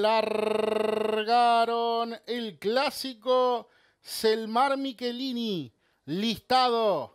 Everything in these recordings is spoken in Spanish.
largaron el clásico Selmar Michelini, listado.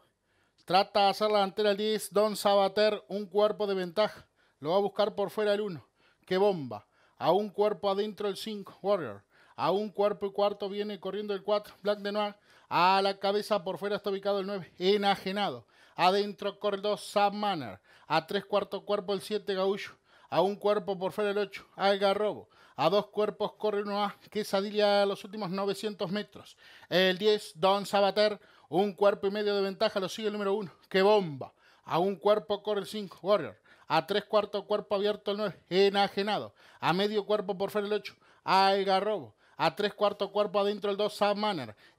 Trata de hacer la delantera al 10, Don Sabater, un cuerpo de ventaja. Lo va a buscar por fuera el 1. Que bomba! A un cuerpo adentro el 5, Warrior. A un cuerpo y cuarto viene corriendo el 4, Black de Noir. A la cabeza por fuera está ubicado el 9, enajenado. Adentro corre el 2, Sam A tres cuarto cuerpo el 7, Gaullo. A un cuerpo por fuera el 8, Algarrobo. A dos cuerpos corre uno A, Quesadilla a los últimos 900 metros. El 10, Don Sabater. Un cuerpo y medio de ventaja lo sigue el número 1, ¡Qué bomba! A un cuerpo corre el 5, Warrior. A tres cuartos cuerpo abierto el 9, Enajenado. A medio cuerpo por fuera el 8, Algarrobo. A tres cuartos cuerpo adentro el 2, Sam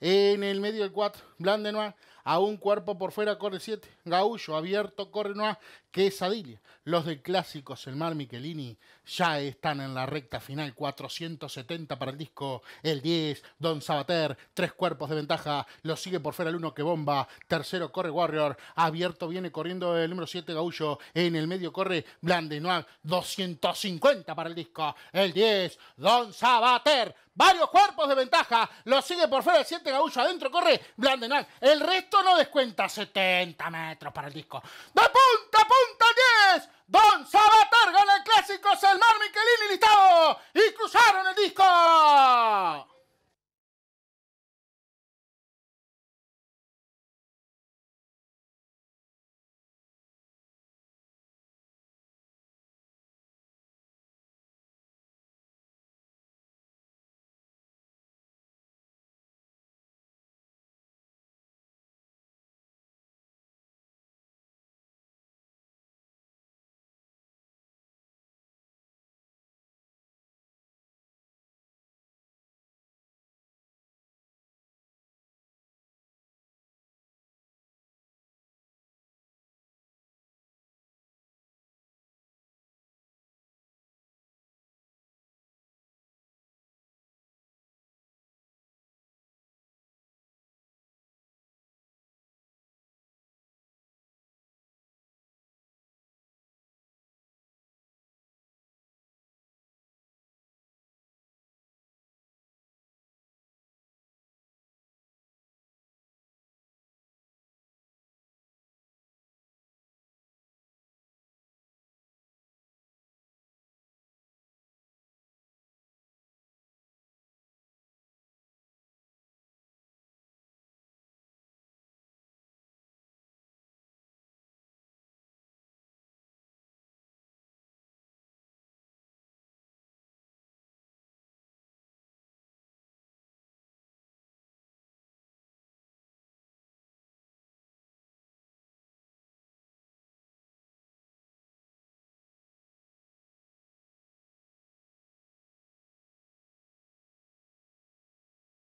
En el medio el 4, Blandenois a un cuerpo por fuera corre 7, Gaullo abierto corre es Quesadilla. Los de clásicos el Mar Michelini ya están en la recta final, 470 para el disco, el 10, Don Sabater, tres cuerpos de ventaja, lo sigue por fuera el 1 que bomba, tercero corre Warrior, abierto viene corriendo el número 7 Gaullo, en el medio corre Blandenois, 250 para el disco, el 10, Don Sabater, varios cuerpos de ventaja, lo sigue por fuera el 7 Gaullo, adentro corre Blandenois, el resto no descuenta? 70 metros para el disco. ¡De punta a punta 10! Don Sabatar gana el clásico Selmar Michelini listado y cruzaron el disco